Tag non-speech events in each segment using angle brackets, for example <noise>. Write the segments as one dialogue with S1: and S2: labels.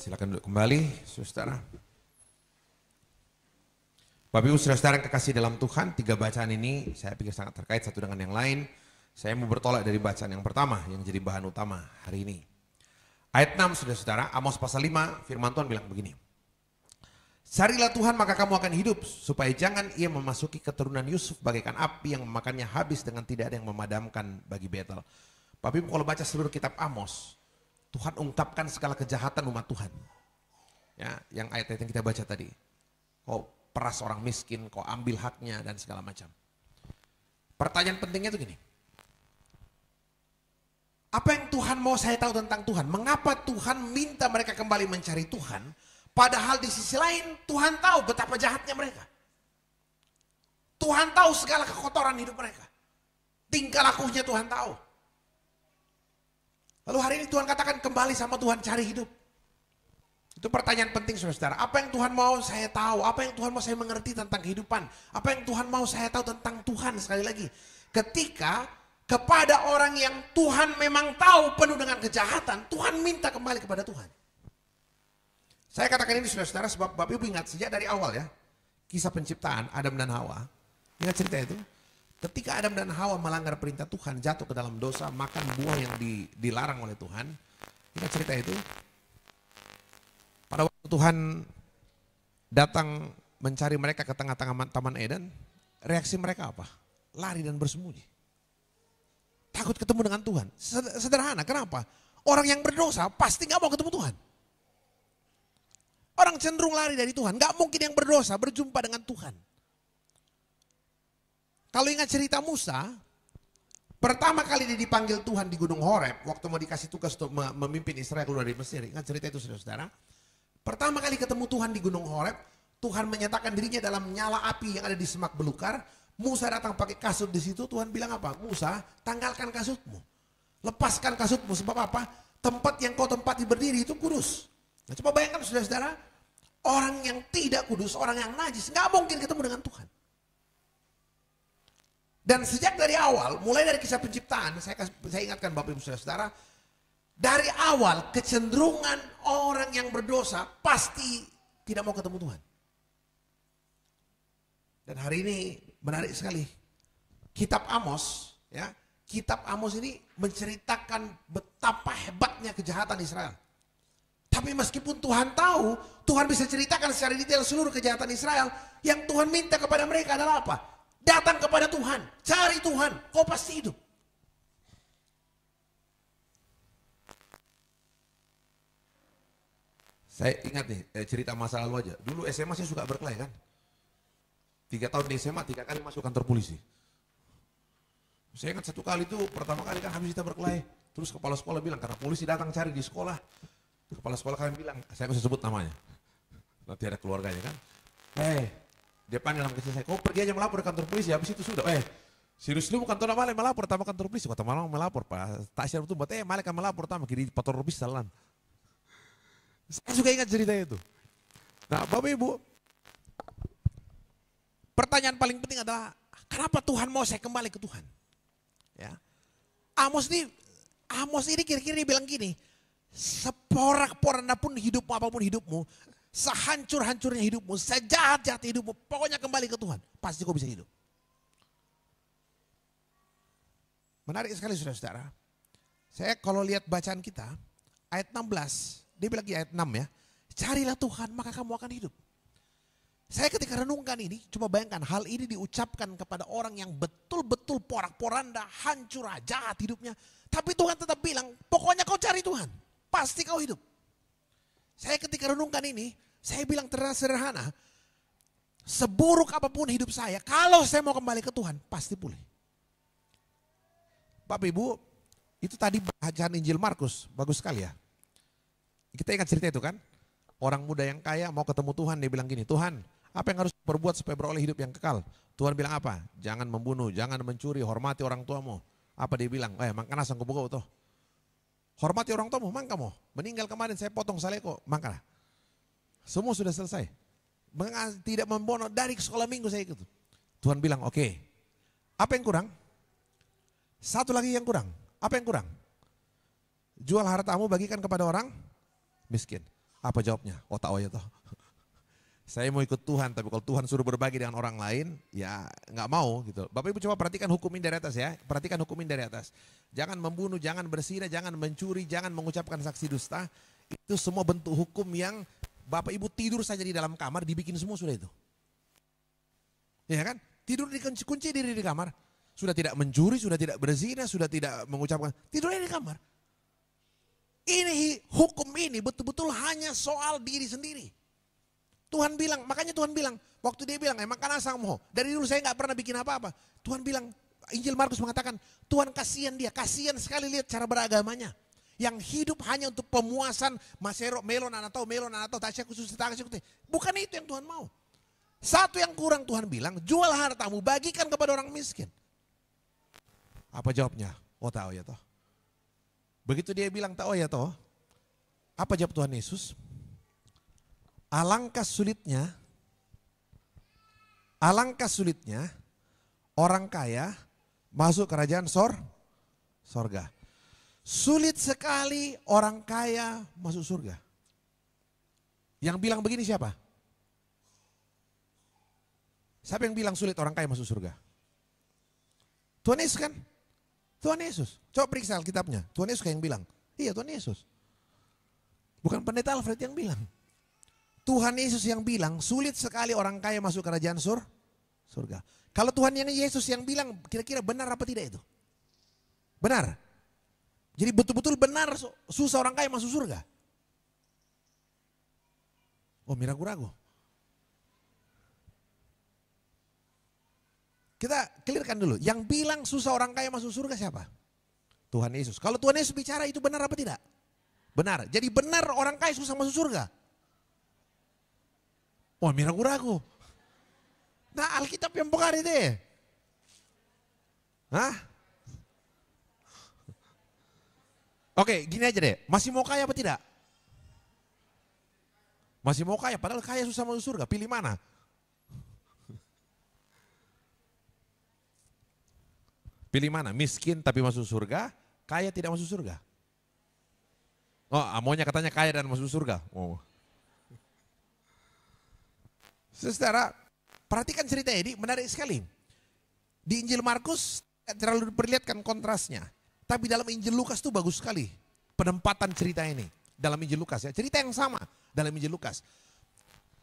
S1: Silakan duduk kembali, saudara. Bapak Ibu saudara yang kekasih dalam Tuhan, tiga bacaan ini saya pikir sangat terkait satu dengan yang lain. Saya mau bertolak dari bacaan yang pertama yang jadi bahan utama hari ini. Ayat 6 saudara-saudara, Amos pasal 5, firman Tuhan bilang begini. Carilah Tuhan maka kamu akan hidup, supaya jangan ia memasuki keturunan Yusuf bagaikan api yang memakannya habis dengan tidak ada yang memadamkan bagi Betel. Bapak Ibu kalau baca seluruh kitab Amos, Tuhan ungkapkan segala kejahatan umat Tuhan. Ya, yang ayat-ayat yang kita baca tadi. Kau peras orang miskin, kau ambil haknya dan segala macam. Pertanyaan pentingnya itu gini. Apa yang Tuhan mau saya tahu tentang Tuhan? Mengapa Tuhan minta mereka kembali mencari Tuhan? Padahal di sisi lain Tuhan tahu betapa jahatnya mereka. Tuhan tahu segala kekotoran hidup mereka. Tingkah lakunya Tuhan tahu. Lalu hari ini Tuhan katakan kembali sama Tuhan cari hidup. Itu pertanyaan penting saudara. Apa yang Tuhan mau saya tahu? Apa yang Tuhan mau saya mengerti tentang kehidupan? Apa yang Tuhan mau saya tahu tentang Tuhan sekali lagi? Ketika kepada orang yang Tuhan memang tahu penuh dengan kejahatan, Tuhan minta kembali kepada Tuhan. Saya katakan ini saudara-saudara sebab Bapak Ibu ingat sejak dari awal ya. Kisah penciptaan Adam dan Hawa. Ingat cerita itu? Ketika Adam dan Hawa melanggar perintah Tuhan, jatuh ke dalam dosa, makan buah yang di, dilarang oleh Tuhan. kita cerita itu? Pada waktu Tuhan datang mencari mereka ke tengah-tengah Taman Eden, reaksi mereka apa? Lari dan bersembunyi. Takut ketemu dengan Tuhan. Sederhana, kenapa? Orang yang berdosa pasti gak mau ketemu Tuhan. Orang cenderung lari dari Tuhan, gak mungkin yang berdosa berjumpa dengan Tuhan. Kalau ingat cerita Musa, pertama kali dia dipanggil Tuhan di Gunung Horeb, waktu mau dikasih tugas untuk memimpin Israel keluar dari Mesir, ingat cerita itu saudara-saudara. Pertama kali ketemu Tuhan di Gunung Horeb, Tuhan menyatakan dirinya dalam nyala api yang ada di semak belukar. Musa datang pakai kasut di situ, Tuhan bilang apa? Musa, tanggalkan kasutmu. Lepaskan kasutmu, sebab apa? Tempat yang kau tempati berdiri itu kudus. Nah, coba bayangkan saudara-saudara, orang yang tidak kudus, orang yang najis, nggak mungkin ketemu dengan Tuhan. Dan sejak dari awal, mulai dari kisah penciptaan, saya, saya ingatkan Bapak Ibu Saudara-saudara, dari awal kecenderungan orang yang berdosa pasti tidak mau ketemu Tuhan. Dan hari ini menarik sekali. Kitab Amos, ya, Kitab Amos ini menceritakan betapa hebatnya kejahatan Israel. Tapi meskipun Tuhan tahu, Tuhan bisa ceritakan secara detail seluruh kejahatan Israel, yang Tuhan minta kepada mereka adalah apa? Datang kepada Tuhan, cari Tuhan, kau pasti hidup. Saya ingat nih eh, cerita masa lalu aja. Dulu SMA saya suka berkelahi kan. Tiga tahun di SMA, tiga kali masuk kantor polisi. Saya ingat satu kali itu pertama kali kan habis kita berkelahi. Terus kepala sekolah bilang, karena polisi datang cari di sekolah. Kepala sekolah kalian bilang, saya bisa sebut namanya. Nanti ada keluarganya kan. Hei, eh, dia panggil sama kecil saya, kau oh, pergi aja melapor ke kantor polisi, habis itu sudah. Eh, Serius lu bukan tolong malah melapor, tambah kantor polisi, kata malam melapor, pak. Tak siap tuh, buat eh malah kan melapor tambah kiri pator polisi salan. Saya suka ingat cerita itu. Nah, bapak ibu, pertanyaan paling penting adalah kenapa Tuhan mau saya kembali ke Tuhan? Ya, Amos ini, Amos ini kira-kira dia bilang gini, seporak poranda pun hidupmu, apapun hidupmu, sehancur-hancurnya hidupmu, sejahat-jahat hidupmu, pokoknya kembali ke Tuhan, pasti kau bisa hidup. Menarik sekali saudara-saudara. Saya kalau lihat bacaan kita, ayat 16, dia bilang di iya, ayat 6 ya, carilah Tuhan maka kamu akan hidup. Saya ketika renungkan ini, cuma bayangkan hal ini diucapkan kepada orang yang betul-betul porak-poranda, hancur, jahat hidupnya. Tapi Tuhan tetap bilang, pokoknya kau cari Tuhan, pasti kau hidup. Saya ketika renungkan ini, saya bilang terasa sederhana, seburuk apapun hidup saya, kalau saya mau kembali ke Tuhan, pasti pulih. Bapak Ibu, itu tadi bacaan Injil Markus, bagus sekali ya. Kita ingat cerita itu kan, orang muda yang kaya mau ketemu Tuhan, dia bilang gini, Tuhan apa yang harus berbuat supaya beroleh hidup yang kekal? Tuhan bilang apa? Jangan membunuh, jangan mencuri, hormati orang tuamu. Apa dia bilang? Eh, makan asam kebuka, tuh. Hormati orang tuamu, mangka kamu. Meninggal kemarin saya potong saleko, lah. Semua sudah selesai. Tidak membono dari sekolah minggu saya ikut. Tuhan bilang, oke. Okay. Apa yang kurang? Satu lagi yang kurang. Apa yang kurang? Jual hartamu bagikan kepada orang miskin. Apa jawabnya? Otak oh, toh saya mau ikut Tuhan, tapi kalau Tuhan suruh berbagi dengan orang lain, ya nggak mau gitu. Bapak Ibu coba perhatikan hukum ini dari atas ya, perhatikan hukum ini dari atas. Jangan membunuh, jangan bersina, jangan mencuri, jangan mengucapkan saksi dusta. Itu semua bentuk hukum yang Bapak Ibu tidur saja di dalam kamar, dibikin semua sudah itu. Ya kan? Tidur dikunci kunci diri di kamar. Sudah tidak mencuri, sudah tidak berzina, sudah tidak mengucapkan. Tidur di kamar. Ini hukum ini betul-betul hanya soal diri sendiri. Tuhan bilang, makanya Tuhan bilang, waktu dia bilang, emang eh, kan asangmu, dari dulu saya nggak pernah bikin apa-apa. Tuhan bilang, Injil Markus mengatakan, Tuhan kasihan dia, kasihan sekali lihat cara beragamanya. Yang hidup hanya untuk pemuasan masero, melon, atau melon, atau tasya khusus, tasya khusus. Bukan itu yang Tuhan mau. Satu yang kurang Tuhan bilang, jual hartamu, bagikan kepada orang miskin. Apa jawabnya? Oh tahu oh, ya toh. Begitu dia bilang tahu oh, ya toh. Apa jawab Tuhan Yesus? Alangkah sulitnya, alangkah sulitnya orang kaya masuk kerajaan sor, sorga. Sulit sekali orang kaya masuk surga. Yang bilang begini siapa? Siapa yang bilang sulit orang kaya masuk surga? Tuhan Yesus kan? Tuhan Yesus. Coba periksa Alkitabnya. Tuhan Yesus yang bilang. Iya Tuhan Yesus. Bukan pendeta Alfred yang bilang. Tuhan Yesus yang bilang sulit sekali orang kaya masuk kerajaan surga. Kalau Tuhan yang Yesus yang bilang kira-kira benar apa tidak itu? Benar. Jadi betul-betul benar susah orang kaya masuk surga. Oh miragu-ragu. Kita clearkan dulu. Yang bilang susah orang kaya masuk surga siapa? Tuhan Yesus. Kalau Tuhan Yesus bicara itu benar apa tidak? Benar. Jadi benar orang kaya susah masuk surga. Wah oh, mira ragu. Nah Alkitab yang bukan ide. Hah? Oke, gini aja deh. Masih mau kaya apa tidak? Masih mau kaya, padahal kaya susah masuk surga. Pilih mana? Pilih mana? Miskin tapi masuk surga, kaya tidak masuk surga. Oh, amonya katanya kaya dan masuk surga. Oh. Saudara, perhatikan cerita ini menarik sekali. Di Injil Markus tidak terlalu diperlihatkan kontrasnya. Tapi dalam Injil Lukas tuh bagus sekali penempatan cerita ini. Dalam Injil Lukas ya, cerita yang sama dalam Injil Lukas.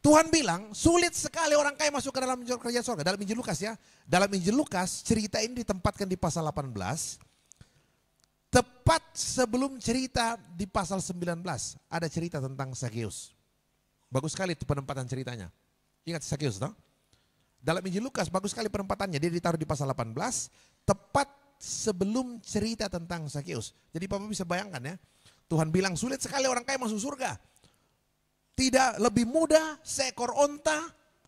S1: Tuhan bilang sulit sekali orang kaya masuk ke dalam kerajaan surga. Dalam Injil Lukas ya. Dalam Injil Lukas cerita ini ditempatkan di pasal 18. Tepat sebelum cerita di pasal 19 ada cerita tentang Sakeus. Bagus sekali itu penempatan ceritanya. Ingat Sakeus, dong? Dalam Injil Lukas, bagus sekali perempatannya. Dia ditaruh di pasal 18, tepat sebelum cerita tentang Sakeus. Jadi Papa bisa bayangkan ya, Tuhan bilang sulit sekali orang kaya masuk surga. Tidak lebih mudah seekor onta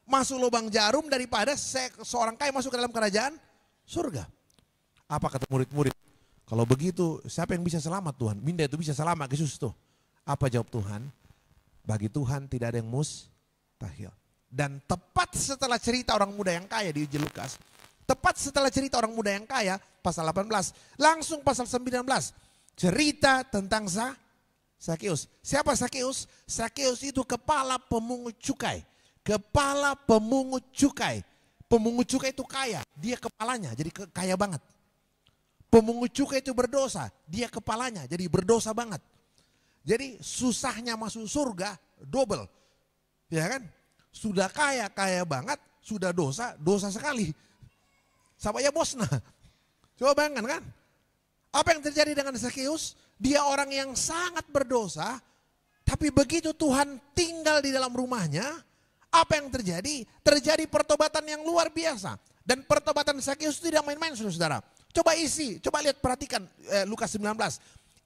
S1: masuk lubang jarum daripada se seorang kaya masuk ke dalam kerajaan surga. Apa kata murid-murid? Kalau begitu siapa yang bisa selamat Tuhan? Minda itu bisa selamat Yesus tuh. Apa jawab Tuhan? Bagi Tuhan tidak ada yang mustahil. Dan tepat setelah cerita orang muda yang kaya di Injil Lukas, tepat setelah cerita orang muda yang kaya, pasal 18, langsung pasal 19, cerita tentang Sa Sakeus. Siapa Sakeus? Sakeus itu kepala pemungut cukai. Kepala pemungut cukai. Pemungut cukai itu kaya, dia kepalanya, jadi kaya banget. Pemungut cukai itu berdosa, dia kepalanya, jadi berdosa banget. Jadi susahnya masuk surga double. Ya kan? Sudah kaya, kaya banget, sudah dosa, dosa sekali. Sama ya bosna. Coba bayangkan kan. Apa yang terjadi dengan Zacchaeus? Dia orang yang sangat berdosa, tapi begitu Tuhan tinggal di dalam rumahnya, apa yang terjadi? Terjadi pertobatan yang luar biasa. Dan pertobatan Sakius tidak main-main saudara-saudara. Coba isi, coba lihat perhatikan eh, Lukas 19.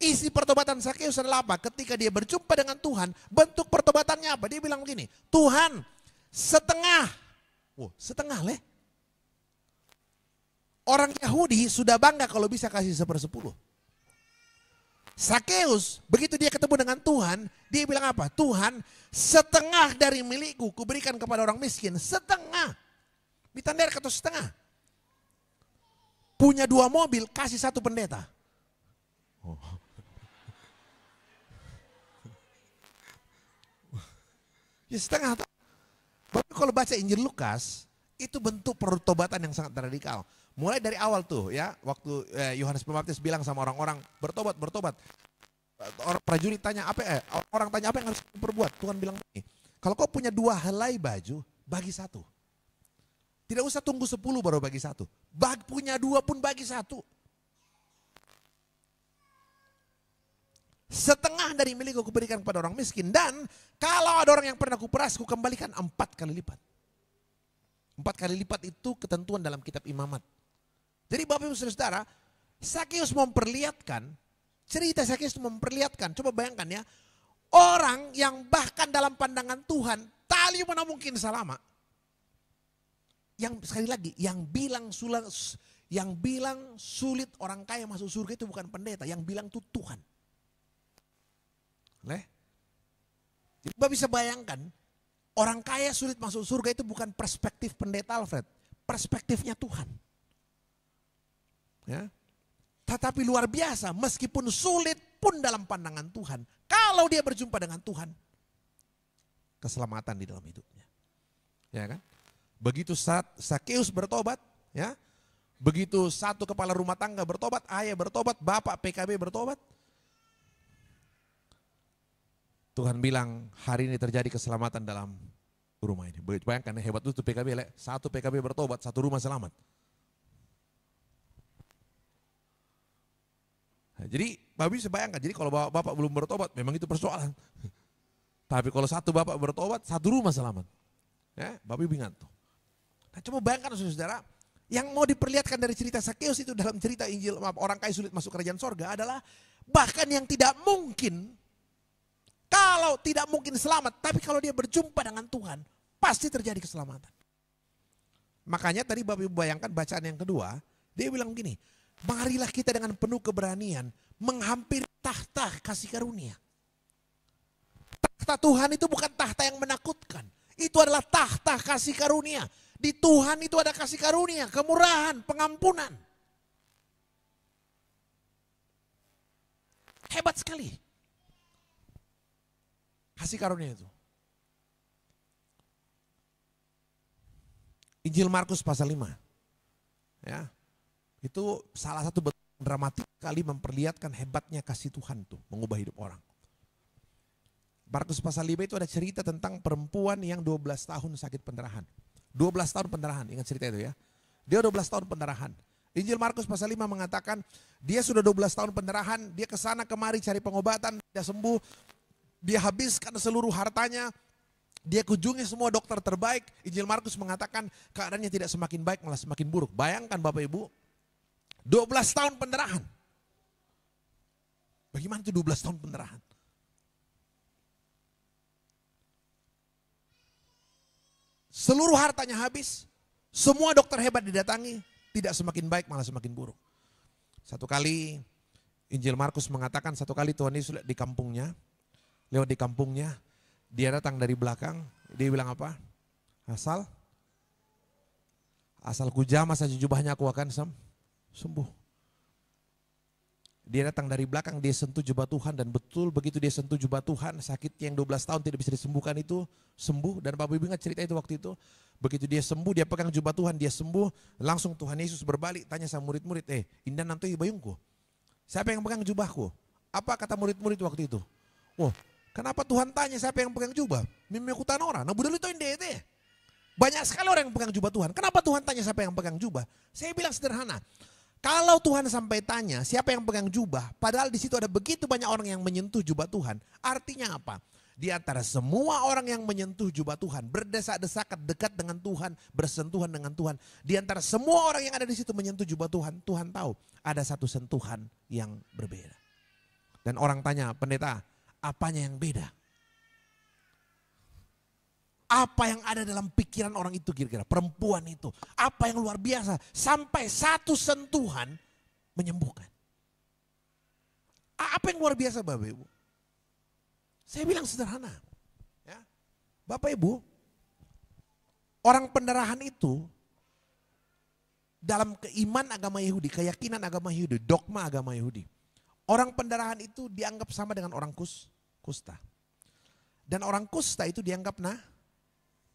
S1: Isi pertobatan Sakeus adalah apa? Ketika dia berjumpa dengan Tuhan, bentuk pertobatannya apa? Dia bilang begini, Tuhan setengah, wow, setengah leh. Orang Yahudi sudah bangga kalau bisa kasih sepersepuluh. Sakeus, begitu dia ketemu dengan Tuhan, dia bilang apa? Tuhan setengah dari milikku kuberikan kepada orang miskin, setengah. Mitandar kata setengah. Punya dua mobil, kasih satu pendeta. Oh. Ya setengah tahun. Tapi kalau baca Injil Lukas, itu bentuk pertobatan yang sangat radikal. Mulai dari awal tuh ya, waktu eh, Yohanes eh, Pembaptis bilang sama orang-orang, bertobat, bertobat. Orang prajurit tanya apa, eh, orang tanya apa yang harus diperbuat. Tuhan bilang ini, kalau kau punya dua helai baju, bagi satu. Tidak usah tunggu sepuluh baru bagi satu. Bag, punya dua pun bagi satu. Setengah dari milikku kuberikan kepada orang miskin. Dan kalau ada orang yang pernah kuperas, kembalikan empat kali lipat. Empat kali lipat itu ketentuan dalam kitab imamat. Jadi Bapak Ibu Saudara, Sakyus memperlihatkan, cerita Sakyus memperlihatkan, coba bayangkan ya, orang yang bahkan dalam pandangan Tuhan, tali mana mungkin selama Yang sekali lagi, yang bilang yang bilang sulit orang kaya masuk surga itu bukan pendeta, yang bilang itu Tuhan. Lah, Jadi Bapak bisa bayangkan, orang kaya sulit masuk surga itu bukan perspektif pendeta Alfred, perspektifnya Tuhan. Ya. Tetapi luar biasa, meskipun sulit pun dalam pandangan Tuhan, kalau dia berjumpa dengan Tuhan, keselamatan di dalam hidupnya. Ya kan? Begitu saat Sakeus bertobat, ya. Begitu satu kepala rumah tangga bertobat, ayah bertobat, bapak PKB bertobat, Tuhan bilang hari ini terjadi keselamatan dalam rumah ini. Bayangkan ya, hebat itu PKB, satu PKB bertobat, satu rumah selamat. Nah, jadi Babi bisa bayangkan, jadi kalau bapak, bapak belum bertobat memang itu persoalan. <laughs> Tapi kalau satu bapak bertobat, satu rumah selamat. Ya, Bapak tuh. Nah, coba bayangkan saudara, yang mau diperlihatkan dari cerita Sakeus itu dalam cerita Injil maaf, orang kaya sulit masuk kerajaan sorga adalah bahkan yang tidak mungkin kalau tidak mungkin selamat, tapi kalau dia berjumpa dengan Tuhan, pasti terjadi keselamatan. Makanya tadi Bapak Ibu bayangkan bacaan yang kedua, dia bilang begini, marilah kita dengan penuh keberanian menghampiri tahta kasih karunia. Tahta Tuhan itu bukan tahta yang menakutkan. Itu adalah tahta kasih karunia. Di Tuhan itu ada kasih karunia, kemurahan, pengampunan. Hebat sekali. Kasih karunia itu. Injil Markus pasal 5. Ya. Itu salah satu dramatik kali memperlihatkan hebatnya kasih Tuhan tuh mengubah hidup orang. Markus pasal 5 itu ada cerita tentang perempuan yang 12 tahun sakit pendarahan. 12 tahun pendarahan, ingat cerita itu ya. Dia 12 tahun pendarahan. Injil Markus pasal 5 mengatakan dia sudah 12 tahun pendarahan, dia ke sana kemari cari pengobatan, tidak sembuh, dia habiskan seluruh hartanya, dia kunjungi semua dokter terbaik. Injil Markus mengatakan keadaannya tidak semakin baik malah semakin buruk. Bayangkan Bapak Ibu, 12 tahun penderahan. Bagaimana itu 12 tahun penderahan? Seluruh hartanya habis, semua dokter hebat didatangi, tidak semakin baik malah semakin buruk. Satu kali Injil Markus mengatakan satu kali Tuhan Yesus di kampungnya, lewat di kampungnya, dia datang dari belakang, dia bilang apa? Asal, asal ku jamah saja jubahnya aku akan sem sembuh. Dia datang dari belakang, dia sentuh jubah Tuhan dan betul begitu dia sentuh jubah Tuhan, sakit yang 12 tahun tidak bisa disembuhkan itu sembuh. Dan Bapak Ibu ingat cerita itu waktu itu, begitu dia sembuh, dia pegang jubah Tuhan, dia sembuh, langsung Tuhan Yesus berbalik tanya sama murid-murid, eh indah nanti bayungku, siapa yang pegang jubahku? Apa kata murid-murid waktu itu? Wah, oh, Kenapa Tuhan tanya siapa yang pegang jubah? Mimikutan orang. Nah budal itu ende Banyak sekali orang yang pegang jubah Tuhan. Kenapa Tuhan tanya siapa yang pegang jubah? Saya bilang sederhana. Kalau Tuhan sampai tanya siapa yang pegang jubah, padahal di situ ada begitu banyak orang yang menyentuh jubah Tuhan. Artinya apa? Di antara semua orang yang menyentuh jubah Tuhan, berdesak-desakan dekat dengan Tuhan, bersentuhan dengan Tuhan. Di antara semua orang yang ada di situ menyentuh jubah Tuhan, Tuhan tahu ada satu sentuhan yang berbeda. Dan orang tanya, pendeta, apanya yang beda? Apa yang ada dalam pikiran orang itu kira-kira, perempuan itu. Apa yang luar biasa, sampai satu sentuhan menyembuhkan. Apa yang luar biasa Bapak Ibu? Saya bilang sederhana. Ya. Bapak Ibu, orang pendarahan itu dalam keiman agama Yahudi, keyakinan agama Yahudi, dogma agama Yahudi. Orang pendarahan itu dianggap sama dengan orang kus, kusta. Dan orang kusta itu dianggap nah,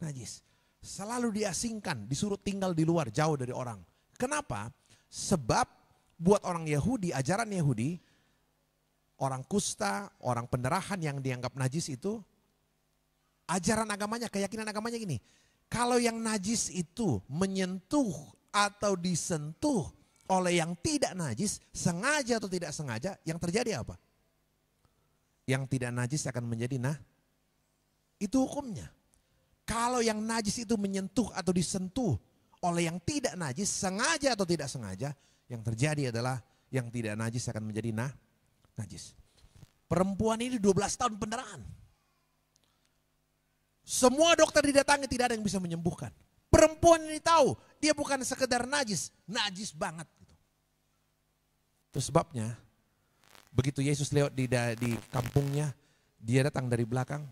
S1: najis. Selalu diasingkan, disuruh tinggal di luar, jauh dari orang. Kenapa? Sebab buat orang Yahudi, ajaran Yahudi, orang kusta, orang penderahan yang dianggap najis itu, ajaran agamanya, keyakinan agamanya gini, kalau yang najis itu menyentuh atau disentuh oleh yang tidak najis, sengaja atau tidak sengaja, yang terjadi apa? yang tidak najis akan menjadi nah. Itu hukumnya. Kalau yang najis itu menyentuh atau disentuh oleh yang tidak najis, sengaja atau tidak sengaja, yang terjadi adalah yang tidak najis akan menjadi nah, najis. Perempuan ini 12 tahun pendarahan. Semua dokter didatangi tidak ada yang bisa menyembuhkan. Perempuan ini tahu dia bukan sekedar najis, najis banget. Gitu. Itu sebabnya Begitu Yesus lewat di, di kampungnya, dia datang dari belakang.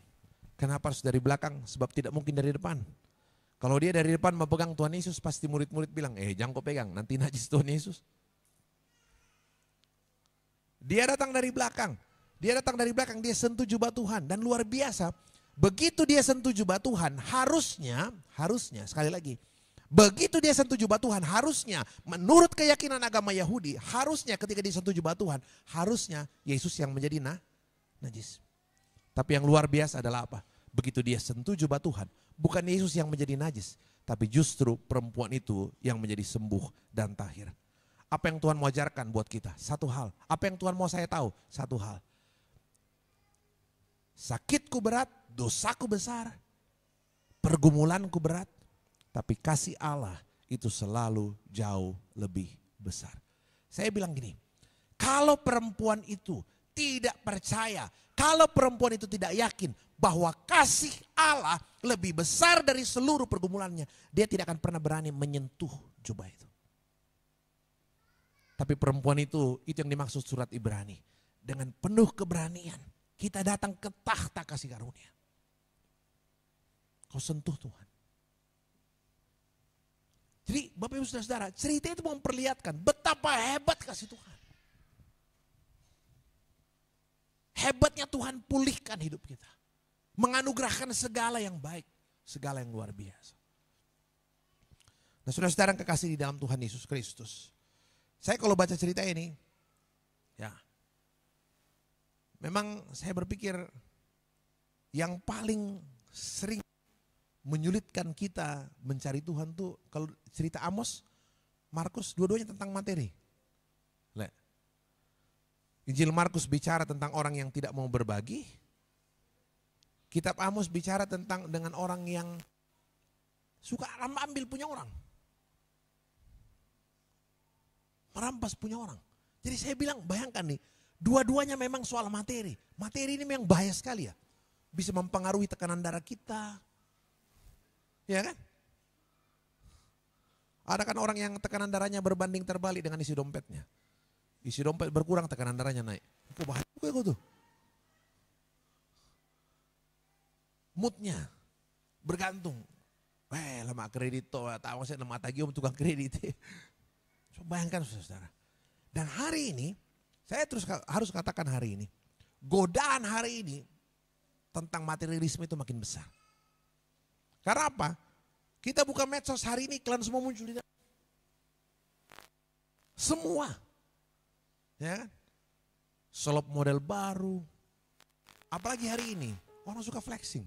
S1: Kenapa harus dari belakang? Sebab tidak mungkin dari depan. Kalau dia dari depan memegang Tuhan Yesus, pasti murid-murid bilang, eh jangan kau pegang, nanti najis Tuhan Yesus. Dia datang dari belakang. Dia datang dari belakang, dia sentuh jubah Tuhan. Dan luar biasa, begitu dia sentuh jubah Tuhan, harusnya, harusnya, sekali lagi, Begitu dia sentuh jubah Tuhan, harusnya menurut keyakinan agama Yahudi, harusnya ketika dia sentuh jubah Tuhan, harusnya Yesus yang menjadi nah, najis. Tapi yang luar biasa adalah apa? Begitu dia sentuh jubah Tuhan, bukan Yesus yang menjadi najis, tapi justru perempuan itu yang menjadi sembuh dan tahir. Apa yang Tuhan mau ajarkan buat kita? Satu hal. Apa yang Tuhan mau saya tahu? Satu hal. Sakitku berat, dosaku besar, pergumulanku berat, tapi kasih Allah itu selalu jauh lebih besar. Saya bilang gini, kalau perempuan itu tidak percaya, kalau perempuan itu tidak yakin bahwa kasih Allah lebih besar dari seluruh pergumulannya, dia tidak akan pernah berani menyentuh jubah itu. Tapi perempuan itu, itu yang dimaksud surat Ibrani. Dengan penuh keberanian, kita datang ke tahta kasih karunia. Kau sentuh Tuhan. Jadi Bapak Ibu Saudara-saudara, cerita itu memperlihatkan betapa hebat kasih Tuhan. Hebatnya Tuhan pulihkan hidup kita. Menganugerahkan segala yang baik, segala yang luar biasa. Nah saudara-saudara kekasih di dalam Tuhan Yesus Kristus. Saya kalau baca cerita ini, ya memang saya berpikir yang paling sering menyulitkan kita mencari Tuhan tuh kalau cerita Amos, Markus dua-duanya tentang materi. Injil Markus bicara tentang orang yang tidak mau berbagi. Kitab Amos bicara tentang dengan orang yang suka ambil punya orang. Merampas punya orang. Jadi saya bilang, bayangkan nih, dua-duanya memang soal materi. Materi ini memang bahaya sekali ya. Bisa mempengaruhi tekanan darah kita, Ya kan? Ada kan orang yang tekanan darahnya berbanding terbalik dengan isi dompetnya. Isi dompet berkurang tekanan darahnya naik. Kok bahaya juga kok tuh. Moodnya bergantung. Eh lama kredit toh, tahu saya lama tagih om tukang kredit. <laughs> so, bayangkan saudara. Dan hari ini, saya terus harus katakan hari ini, godaan hari ini tentang materialisme itu makin besar. Karena apa? Kita buka medsos hari ini iklan semua muncul di dalam. Semua. Ya kan? Selop model baru. Apalagi hari ini, orang suka flexing.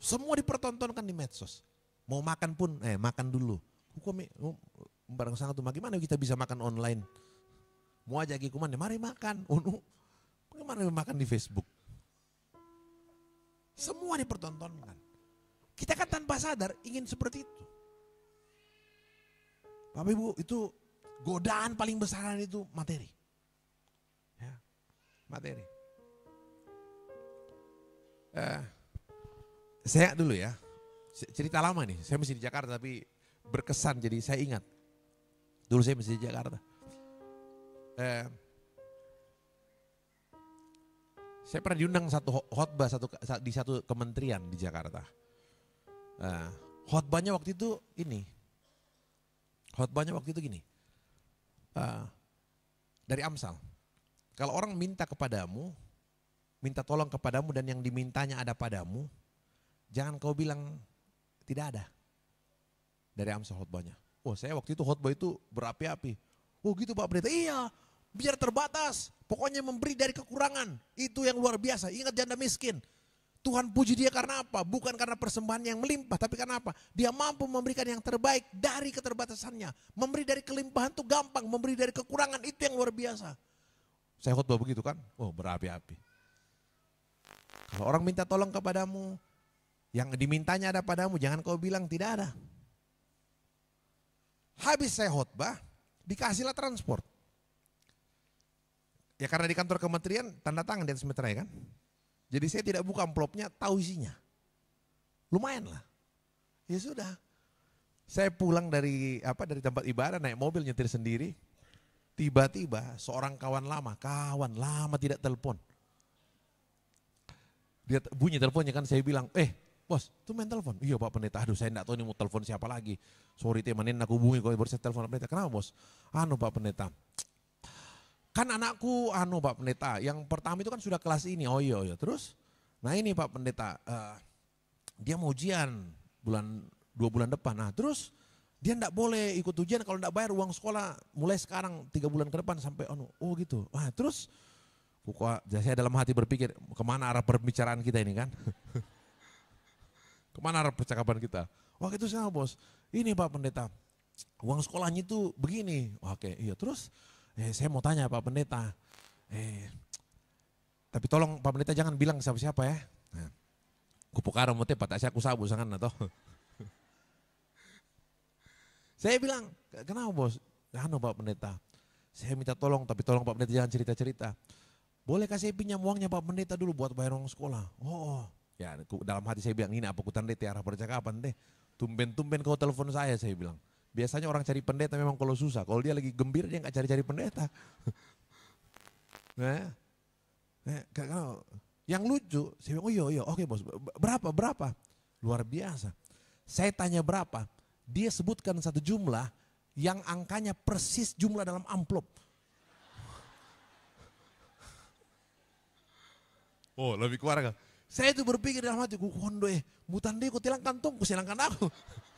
S1: Semua dipertontonkan di medsos. Mau makan pun, eh makan dulu. Hukum barang sangat tuh, bagaimana kita bisa makan online? Mau ajak ikuman, ya mari makan. Unu, <laughs> bagaimana makan di Facebook? Semua dipertontonkan. Kita kan tanpa sadar ingin seperti itu. Bapak Ibu itu godaan paling besaran itu materi. Ya, materi. Eh, saya dulu ya, cerita lama nih, saya masih di Jakarta tapi berkesan jadi saya ingat. Dulu saya masih di Jakarta. Eh, saya pernah diundang satu khotbah satu di satu kementerian di Jakarta. Hotbanya eh, khotbahnya waktu itu ini. Khotbahnya waktu itu gini. Uh, dari Amsal. Kalau orang minta kepadamu, minta tolong kepadamu dan yang dimintanya ada padamu, jangan kau bilang tidak ada. Dari Amsal khotbahnya. oh, saya waktu itu khotbah itu berapi-api. Oh gitu Pak Pendeta, iya biar terbatas. Pokoknya memberi dari kekurangan. Itu yang luar biasa. Ingat janda miskin. Tuhan puji dia karena apa? Bukan karena persembahan yang melimpah, tapi karena apa? Dia mampu memberikan yang terbaik dari keterbatasannya. Memberi dari kelimpahan itu gampang, memberi dari kekurangan itu yang luar biasa. Saya khotbah begitu kan? Oh berapi-api. Kalau orang minta tolong kepadamu, yang dimintanya ada padamu, jangan kau bilang tidak ada. Habis saya khotbah, dikasihlah transport. Ya karena di kantor kementerian tanda tangan di atas meterai kan. Jadi saya tidak buka amplopnya, tahu isinya. Lumayan lah. Ya sudah. Saya pulang dari apa dari tempat ibadah naik mobil nyetir sendiri. Tiba-tiba seorang kawan lama, kawan lama tidak telepon. Dia bunyi teleponnya kan saya bilang, "Eh, bos, itu main telepon." "Iya, Pak Pendeta. Aduh, saya enggak tahu ini mau telepon siapa lagi. Sorry, temanin aku hubungi kok baru saya telepon Pak Pendeta. Kenapa, Bos?" "Anu, Pak Pendeta kan anakku anu Pak Pendeta, yang pertama itu kan sudah kelas ini, oh iya, oh iya. terus nah ini Pak Pendeta, uh, dia mau ujian bulan dua bulan depan, nah terus dia ndak boleh ikut ujian kalau ndak bayar uang sekolah mulai sekarang tiga bulan ke depan sampai anu, oh gitu, wah terus kuku, saya dalam hati berpikir kemana arah perbicaraan kita ini kan, <laughs> kemana arah percakapan kita, wah itu saya bos, ini Pak Pendeta, uang sekolahnya itu begini, oke iya terus eh saya mau tanya Pak Pendeta, eh tapi tolong Pak Pendeta jangan bilang siapa-siapa ya. kupu nah, kupukara mute patasi aku sangat sangan nah, atau. <laughs> saya bilang, kenapa bos? kenapa anu, Pak Pendeta, saya minta tolong tapi tolong Pak Pendeta jangan cerita-cerita. boleh kasih pinjam uangnya Pak Pendeta dulu buat bayar uang sekolah? Oh, oh. ya dalam hati saya bilang ini apa kutan deh tiara percakapan deh. Tumben-tumben kau telepon saya saya bilang. Biasanya orang cari pendeta memang kalau susah. Kalau dia lagi gembira dia nggak cari-cari pendeta. <laughs> nah, nah, kalau yang lucu, saya bilang, oh iya, iya, oke bos, berapa, berapa? Luar biasa. Saya tanya berapa, dia sebutkan satu jumlah yang angkanya persis jumlah dalam amplop. <laughs> Oh lebih keluar keluarga. Saya itu berpikir dalam hatiku, kondoe, mutan dia kutilang kantongku, silangkan aku. <laughs>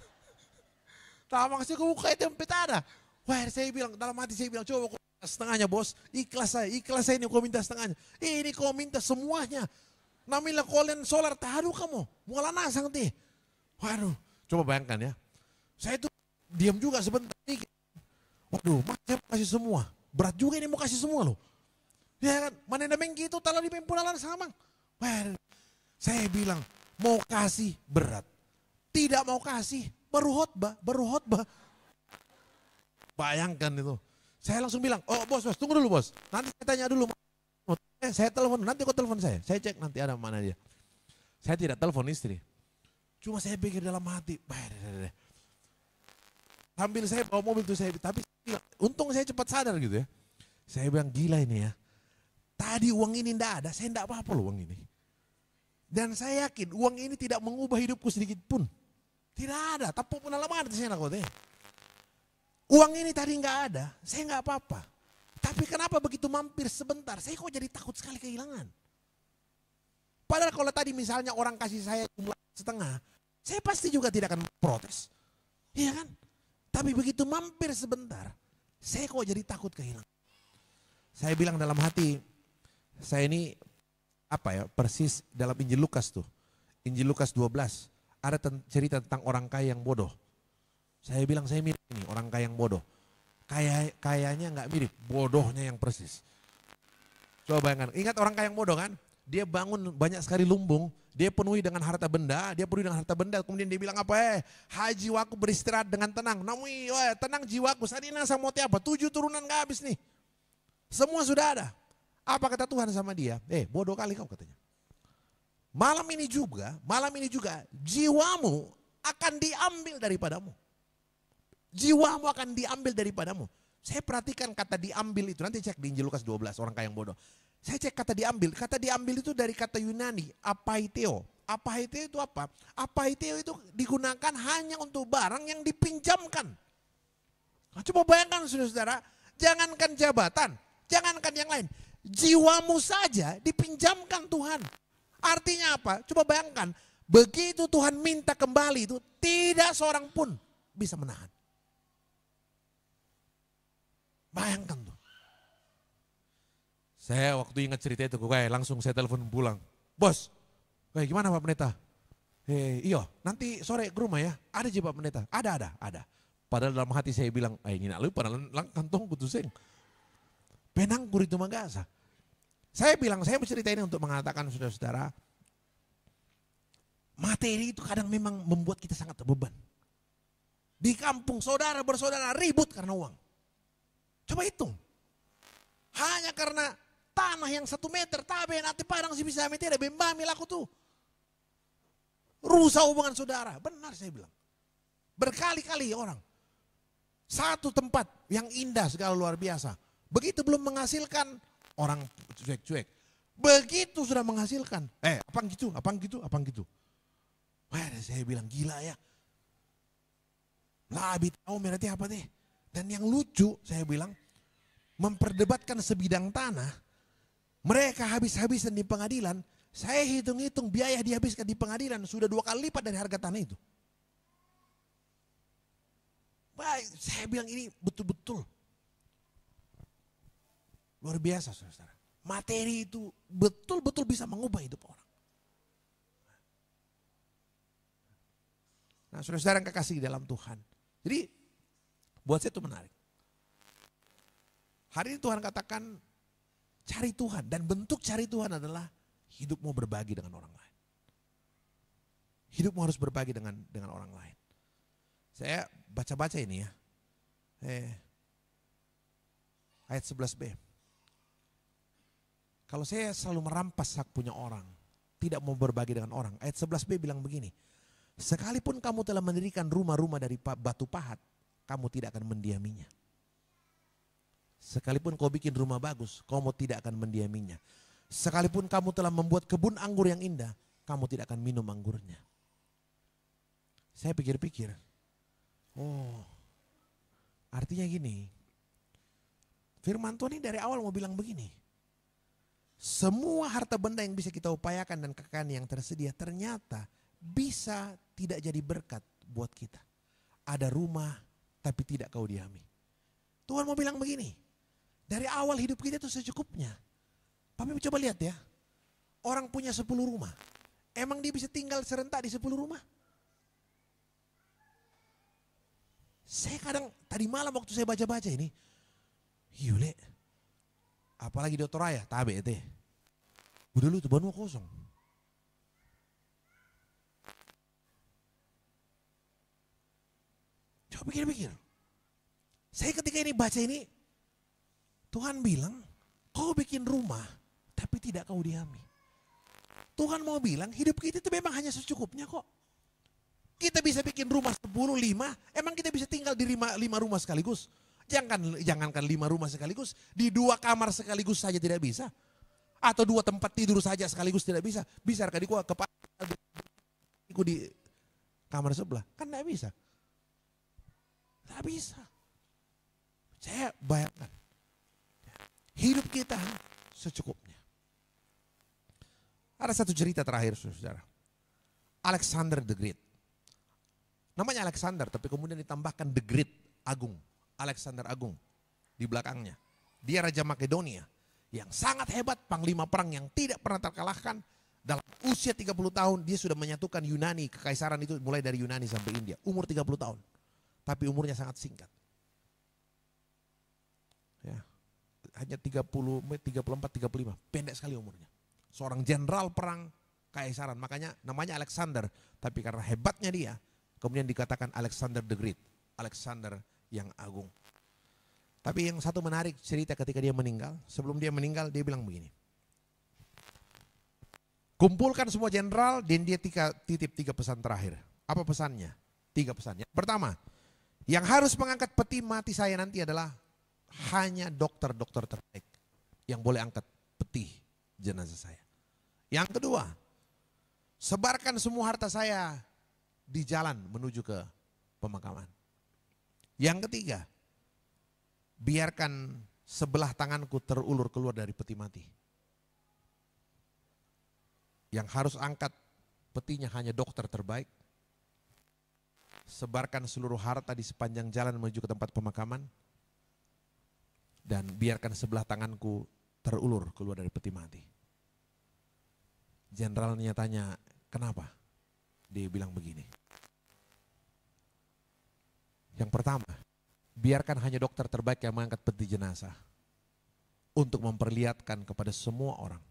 S1: Lama kasih aku buka itu petana. Wah saya bilang, dalam hati saya bilang, coba kau minta setengahnya bos. Ikhlas saya, ikhlas saya ini kau minta setengahnya. Ini kau minta semuanya. Namila kolen solar tahu kamu. Muala nasang teh. Waduh, coba bayangkan ya. Saya itu diam juga sebentar dikit. Waduh, saya mau kasih semua. Berat juga ini mau kasih semua loh. Ya kan, mana ada gitu, tala di pempunalan sama. Well, saya bilang, mau kasih berat. Tidak mau kasih baru khotbah, baru khotbah. Bayangkan itu. Saya langsung bilang, oh bos, bos, tunggu dulu bos. Nanti saya tanya dulu. Eh, saya telepon, nanti kau telepon saya. Saya cek nanti ada mana dia. Saya tidak telepon istri. Cuma saya pikir dalam hati, sambil saya bawa mobil itu saya, tapi untung saya cepat sadar gitu ya. Saya bilang, gila ini ya. Tadi uang ini ndak ada, saya ndak apa-apa uang ini. Dan saya yakin uang ini tidak mengubah hidupku sedikit pun. Tidak ada, tapi pun alamat di sana kode. Uang ini tadi nggak ada, saya nggak apa-apa. Tapi kenapa begitu mampir sebentar, saya kok jadi takut sekali kehilangan. Padahal kalau tadi misalnya orang kasih saya jumlah setengah, saya pasti juga tidak akan protes. Iya kan? Tapi begitu mampir sebentar, saya kok jadi takut kehilangan. Saya bilang dalam hati, saya ini apa ya persis dalam Injil Lukas tuh. Injil Lukas 12 ada cerita tentang orang kaya yang bodoh. Saya bilang saya mirip ini orang kaya yang bodoh. Kaya kayanya nggak mirip, bodohnya yang persis. Coba bayangkan, ingat orang kaya yang bodoh kan? Dia bangun banyak sekali lumbung, dia penuhi dengan harta benda, dia penuhi dengan harta benda. Kemudian dia bilang apa eh, haji waku beristirahat dengan tenang. Namui, wah, tenang jiwaku, sadina sama apa? Tujuh turunan gak habis nih. Semua sudah ada. Apa kata Tuhan sama dia? Eh bodoh kali kau katanya. Malam ini juga, malam ini juga jiwamu akan diambil daripadamu. Jiwamu akan diambil daripadamu. Saya perhatikan kata diambil itu, nanti cek di Injil Lukas 12, orang kaya yang bodoh. Saya cek kata diambil, kata diambil itu dari kata Yunani, apaiteo. Apaiteo itu apa? Apaiteo itu digunakan hanya untuk barang yang dipinjamkan. Nah, coba bayangkan saudara-saudara, jangankan jabatan, jangankan yang lain. Jiwamu saja dipinjamkan Tuhan. Artinya apa? Coba bayangkan, begitu Tuhan minta kembali itu tidak seorang pun bisa menahan. Bayangkan tuh. Saya waktu ingat cerita itu, gue langsung saya telepon pulang. Bos, kayak gimana Pak Pendeta? Hei, eh, iyo, nanti sore ke rumah ya. Ada aja Pak Pendeta. Ada, ada, ada. Padahal dalam hati saya bilang, eh ah, ngina lu padahal lang kantong kutuseng. Penang kuritu magasa. Saya bilang, saya bercerita ini untuk mengatakan saudara-saudara, materi itu kadang memang membuat kita sangat terbeban. Di kampung saudara bersaudara ribut karena uang. Coba hitung. Hanya karena tanah yang satu meter, tabe nanti parang sih bisa meter, ada bembami laku tuh. Rusak hubungan saudara, benar saya bilang. Berkali-kali orang. Satu tempat yang indah segala luar biasa. Begitu belum menghasilkan orang cuek-cuek. Begitu sudah menghasilkan, eh apa gitu, apa gitu, apa gitu. Wah saya bilang gila ya. Lah abis tahu berarti apa deh. Dan yang lucu saya bilang, memperdebatkan sebidang tanah, mereka habis-habisan di pengadilan, saya hitung-hitung biaya dihabiskan di pengadilan sudah dua kali lipat dari harga tanah itu. Baik, saya bilang ini betul-betul Luar biasa saudara. Materi itu betul-betul bisa mengubah hidup orang. Nah saudara-saudara yang kekasih dalam Tuhan. Jadi buat saya itu menarik. Hari ini Tuhan katakan cari Tuhan. Dan bentuk cari Tuhan adalah hidupmu berbagi dengan orang lain. Hidupmu harus berbagi dengan dengan orang lain. Saya baca-baca ini ya. Eh, ayat 11b. Kalau saya selalu merampas hak punya orang, tidak mau berbagi dengan orang. Ayat 11b bilang begini, sekalipun kamu telah mendirikan rumah-rumah dari batu pahat, kamu tidak akan mendiaminya. Sekalipun kau bikin rumah bagus, kamu tidak akan mendiaminya. Sekalipun kamu telah membuat kebun anggur yang indah, kamu tidak akan minum anggurnya. Saya pikir-pikir, oh artinya gini, firman Tuhan ini dari awal mau bilang begini, semua harta benda yang bisa kita upayakan dan kekayaan yang tersedia ternyata bisa tidak jadi berkat buat kita. Ada rumah tapi tidak kau diami. Tuhan mau bilang begini, dari awal hidup kita itu secukupnya. Tapi coba lihat ya, orang punya 10 rumah. Emang dia bisa tinggal serentak di 10 rumah? Saya kadang, tadi malam waktu saya baca-baca ini, Yule, iya, apalagi dokter ayah, tabe ya. Udah lu Banua kosong. Coba pikir-pikir. Saya ketika ini baca ini, Tuhan bilang, kau bikin rumah, tapi tidak kau diami. Tuhan mau bilang, hidup kita itu memang hanya secukupnya kok. Kita bisa bikin rumah 10, 5, emang kita bisa tinggal di 5, 5 rumah sekaligus. Jangan jangankan 5 rumah sekaligus, di dua kamar sekaligus saja tidak bisa. Atau dua tempat tidur saja sekaligus tidak bisa. Bisa adikku kepala ke di kamar sebelah. Kan tidak bisa. Tidak bisa. Saya bayangkan. Hidup kita secukupnya. Ada satu cerita terakhir saudara. Alexander the Great. Namanya Alexander tapi kemudian ditambahkan the Great Agung. Alexander Agung di belakangnya. Dia Raja Makedonia yang sangat hebat, panglima perang yang tidak pernah terkalahkan. Dalam usia 30 tahun dia sudah menyatukan Yunani, kekaisaran itu mulai dari Yunani sampai India, umur 30 tahun. Tapi umurnya sangat singkat. Ya. Hanya 30 34 35, pendek sekali umurnya. Seorang jenderal perang kekaisaran makanya namanya Alexander, tapi karena hebatnya dia kemudian dikatakan Alexander the Great, Alexander yang agung. Tapi yang satu menarik cerita ketika dia meninggal, sebelum dia meninggal dia bilang begini. Kumpulkan semua jenderal dan dia tiga, titip tiga pesan terakhir. Apa pesannya? Tiga pesannya. Pertama, yang harus mengangkat peti mati saya nanti adalah hanya dokter-dokter terbaik yang boleh angkat peti jenazah saya. Yang kedua, sebarkan semua harta saya di jalan menuju ke pemakaman. Yang ketiga, biarkan sebelah tanganku terulur keluar dari peti mati. Yang harus angkat petinya hanya dokter terbaik. Sebarkan seluruh harta di sepanjang jalan menuju ke tempat pemakaman. Dan biarkan sebelah tanganku terulur keluar dari peti mati. Jenderalnya tanya, kenapa? Dia bilang begini. Yang pertama, biarkan hanya dokter terbaik yang mengangkat peti jenazah untuk memperlihatkan kepada semua orang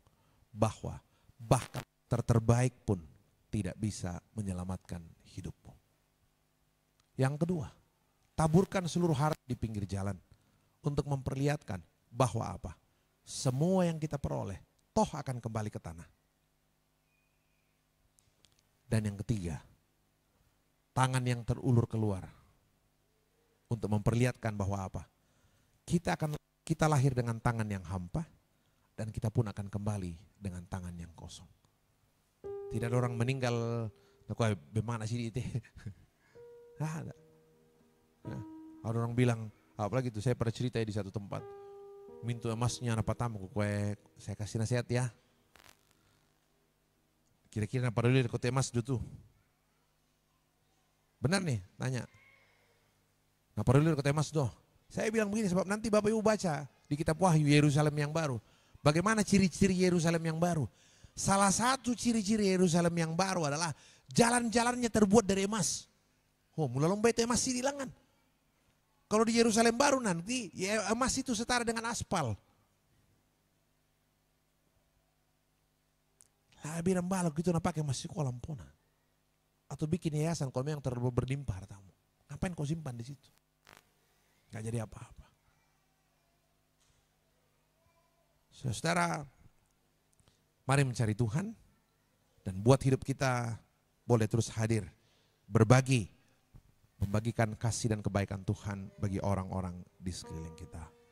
S1: bahwa bahkan dokter terbaik pun tidak bisa menyelamatkan hidupmu. Yang kedua, taburkan seluruh harta di pinggir jalan untuk memperlihatkan bahwa apa? Semua yang kita peroleh toh akan kembali ke tanah. Dan yang ketiga, tangan yang terulur keluar untuk memperlihatkan bahwa apa? Kita akan kita lahir dengan tangan yang hampa dan kita pun akan kembali dengan tangan yang kosong. Tidak ada orang meninggal, kok bagaimana sih itu? <laughs> Nah, ada. Nah, ada orang bilang, apalagi itu saya pernah cerita ya di satu tempat, mintu emasnya apa tamu kue, saya kasih nasihat ya. Kira-kira apa dulu kota emas itu tuh? Benar nih, tanya. Nah perlu kata emas Doh, saya bilang begini sebab nanti Bapak Ibu baca di kitab Wahyu Yerusalem yang baru. Bagaimana ciri-ciri Yerusalem yang baru? Salah satu ciri-ciri Yerusalem yang baru adalah jalan-jalannya terbuat dari emas. Oh, mulai lomba itu emas sih hilangan. Kalau di Yerusalem baru nanti ya emas itu setara dengan aspal. Lah bilang balok gitu nampaknya pakai masih kolam pona. Atau bikin yayasan kalau yang terlalu berlimpah hartamu. Ngapain kau simpan di situ? Gak jadi apa-apa. Saudara, mari mencari Tuhan dan buat hidup kita boleh terus hadir, berbagi, membagikan kasih dan kebaikan Tuhan bagi orang-orang di sekeliling kita.